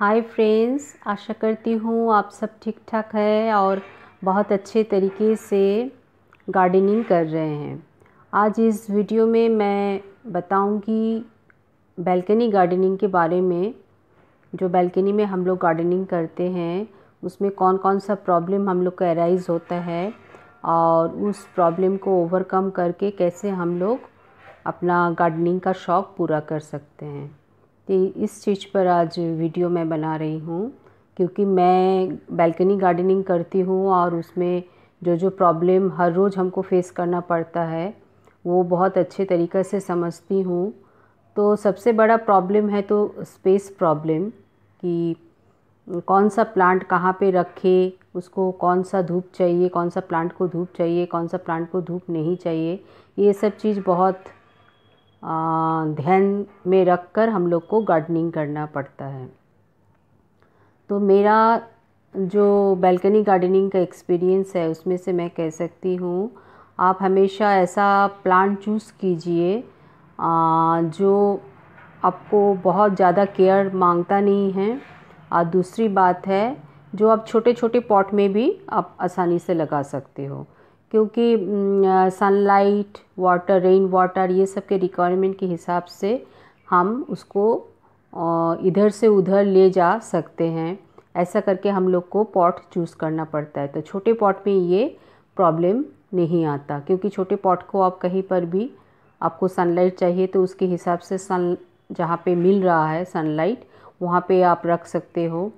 hi friends आशा करती हूँ आप सब ठीक ठाक है और बहुत अच्छे तरीके से गार्डनिंग कर रहे हैं आज इस वीडियो में मैं बताऊँगी बैल्कनी गार्डनिंग के बारे में जो बैल्कनी में हम लोग गार्डनिंग करते हैं उसमें कौन कौन सा प्रॉब्लम हम लोग का अराइज़ होता है और उस प्रॉब्लम को ओवरकम करके कैसे हम लोग अपना गार्डनिंग का शौक़ पूरा कर सकते हैं कि इस चीज़ पर आज वीडियो मैं बना रही हूँ क्योंकि मैं बैल्कनी गार्डनिंग करती हूँ और उसमें जो जो प्रॉब्लम हर रोज़ हमको फेस करना पड़ता है वो बहुत अच्छे तरीक़े से समझती हूँ तो सबसे बड़ा प्रॉब्लम है तो स्पेस प्रॉब्लम कि कौन सा प्लांट कहाँ पे रखे उसको कौन सा धूप चाहिए कौन सा प्लांट को धूप चाहिए कौन सा प्लांट को धूप नहीं चाहिए ये सब चीज़ बहुत आ, ध्यान में रख कर हम लोग को गार्डनिंग करना पड़ता है तो मेरा जो बैल्कनी गार्डनिंग का एक्सपीरियंस है उसमें से मैं कह सकती हूँ आप हमेशा ऐसा प्लांट चूज़ कीजिए जो आपको बहुत ज़्यादा केयर मांगता नहीं है और दूसरी बात है जो आप छोटे छोटे पॉट में भी आप आसानी से लगा सकते हो क्योंकि सनलाइट वाटर रेन वाटर ये सब के रिक्वायरमेंट के हिसाब से हम उसको इधर से उधर ले जा सकते हैं ऐसा करके हम लोग को पॉट चूज़ करना पड़ता है तो छोटे पॉट में ये प्रॉब्लम नहीं आता क्योंकि छोटे पॉट को आप कहीं पर भी आपको सनलाइट चाहिए तो उसके हिसाब से सन जहाँ पे मिल रहा है सनलाइट वहाँ पे आप रख सकते हो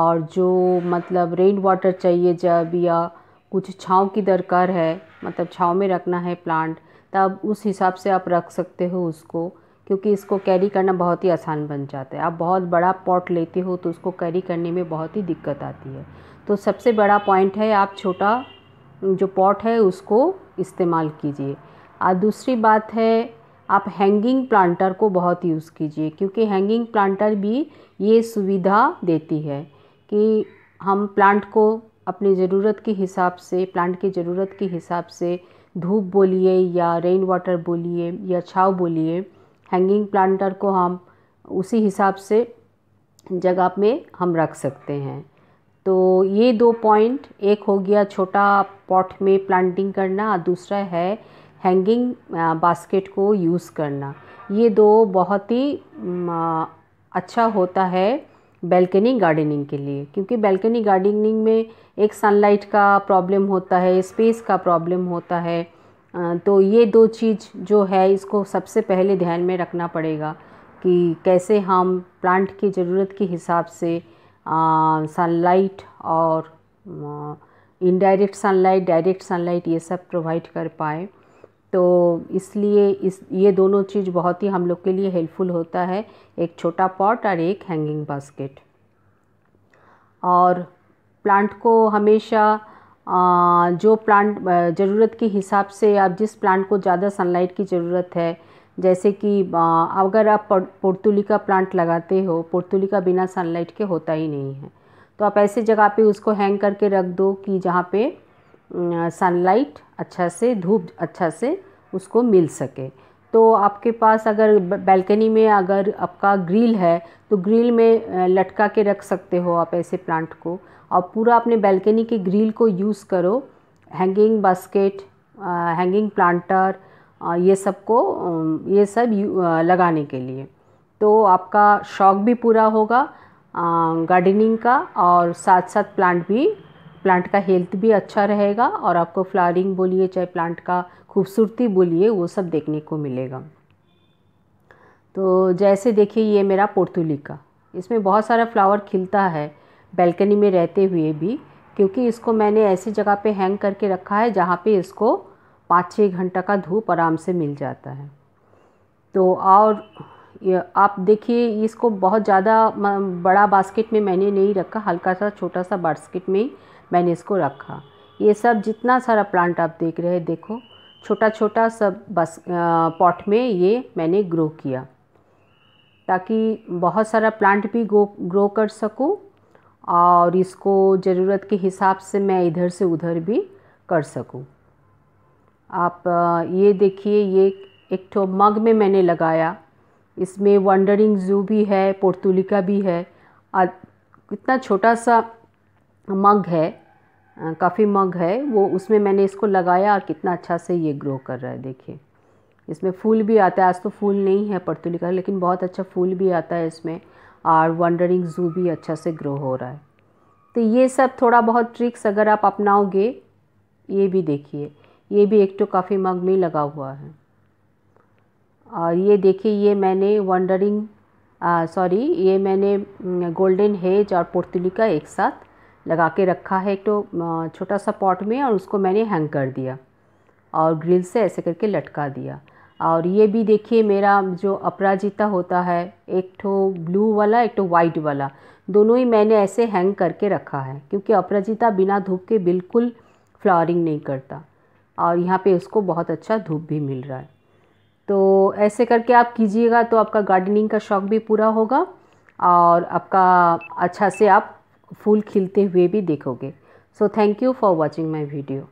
और जो मतलब रेन वाटर चाहिए जब या कुछ छाँव की दरकार है मतलब छाँव में रखना है प्लांट तब उस हिसाब से आप रख सकते हो उसको क्योंकि इसको कैरी करना बहुत ही आसान बन जाता है आप बहुत बड़ा पॉट लेते हो तो उसको कैरी करने में बहुत ही दिक्कत आती है तो सबसे बड़ा पॉइंट है आप छोटा जो पॉट है उसको इस्तेमाल कीजिए और दूसरी बात है आप हैंगिंग प्लांटर को बहुत यूज़ कीजिए क्योंकि हैंगिंग प्लांटर भी ये सुविधा देती है कि हम प्लांट को अपनी ज़रूरत के हिसाब से प्लांट की ज़रूरत के हिसाब से धूप बोलिए या रेन वाटर बोलिए या छाव बोलिए हैंगिंग प्लांटर को हम उसी हिसाब से जगह में हम रख सकते हैं तो ये दो पॉइंट एक हो गया छोटा पॉट में प्लांटिंग करना और दूसरा है हैंगिंग बास्केट को यूज़ करना ये दो बहुत ही अच्छा होता है बैल्कनी गार्डनिंग के लिए क्योंकि बैल्कनी गार्डनिंग में एक सनलाइट का प्रॉब्लम होता है स्पेस का प्रॉब्लम होता है तो ये दो चीज़ जो है इसको सबसे पहले ध्यान में रखना पड़ेगा कि कैसे हम प्लांट की ज़रूरत के हिसाब से सनलाइट और इनडायरेक्ट सनलाइट डायरेक्ट सनलाइट ये सब प्रोवाइड कर पाए तो इसलिए इस ये दोनों चीज़ बहुत ही हम लोग के लिए हेल्पफुल होता है एक छोटा पॉट और एक हैंगिंग बास्केट और प्लांट को हमेशा जो प्लांट ज़रूरत के हिसाब से आप जिस प्लांट को ज़्यादा सनलाइट की ज़रूरत है जैसे कि अगर आप पोर्तुली का प्लांट लगाते हो पोर्तुली का बिना सनलाइट के होता ही नहीं है तो आप ऐसे जगह पे उसको हैंग करके रख दो कि जहाँ पे सनलाइट अच्छा से धूप अच्छा से उसको मिल सके तो आपके पास अगर बैल्कनी में अगर आपका ग्रिल है तो ग्रिल में लटका के रख सकते हो आप ऐसे प्लांट को और पूरा अपने बैल्कनी के ग्रिल को यूज़ करो हैंगिंग बास्केट हैंगिंग प्लांटर ये सब को ये सब लगाने के लिए तो आपका शौक़ भी पूरा होगा गार्डनिंग का और साथ साथ प्लांट भी प्लांट का हेल्थ भी अच्छा रहेगा और आपको फ्लावरिंग बोलिए चाहे प्लांट का खूबसूरती बोलिए वो सब देखने को मिलेगा तो जैसे देखिए ये मेरा पोर्तुलिका इसमें बहुत सारा फ्लावर खिलता है बैल्कनी में रहते हुए भी क्योंकि इसको मैंने ऐसी जगह पे हैंग करके रखा है जहाँ पे इसको पाँच छः घंटा का धूप आराम से मिल जाता है तो और आप देखिए इसको बहुत ज़्यादा बड़ा बास्केट में मैंने नहीं रखा हल्का सा छोटा सा बास्केट में ही मैंने इसको रखा ये सब जितना सारा प्लांट आप देख रहे हैं देखो छोटा छोटा सब बस पॉट में ये मैंने ग्रो किया ताकि बहुत सारा प्लांट भी ग्रो ग्रो कर सकूँ और इसको ज़रूरत के हिसाब से मैं इधर से उधर भी कर सकूँ आप ये देखिए ये एक ठो मग में मैंने लगाया इसमें वंडरिंग जू भी है पोर्तुलिका भी है और कितना छोटा सा मग है काफ़ी मग है वो उसमें मैंने इसको लगाया और कितना अच्छा से ये ग्रो कर रहा है देखिए इसमें फूल भी आता है आज तो फूल नहीं है पर्तुली तो का लेकिन बहुत अच्छा फूल भी आता है इसमें और वंडरिंग जू भी अच्छा से ग्रो हो रहा है तो ये सब थोड़ा बहुत ट्रिक्स अगर आप अपनाओगे ये भी देखिए ये भी एक तो काफ़ी मग में लगा हुआ है और ये देखिए ये मैंने वंडरिंग सॉरी ये मैंने गोल्डन हेज और पोर्तुलिका एक साथ लगा के रखा है एक तो छोटा सा पॉट में और उसको मैंने हैंग कर दिया और ग्रिल से ऐसे करके लटका दिया और ये भी देखिए मेरा जो अपराजिता होता है एक तो ब्लू वाला एक तो वाइट वाला दोनों ही मैंने ऐसे हैंग करके रखा है क्योंकि अपराजिता बिना धूप के बिल्कुल फ्लावरिंग नहीं करता और यहाँ पे उसको बहुत अच्छा धूप भी मिल रहा है तो ऐसे करके आप कीजिएगा तो आपका गार्डनिंग का शौक़ भी पूरा होगा और आपका अच्छा से आप फूल खिलते हुए भी देखोगे so thank you for watching my video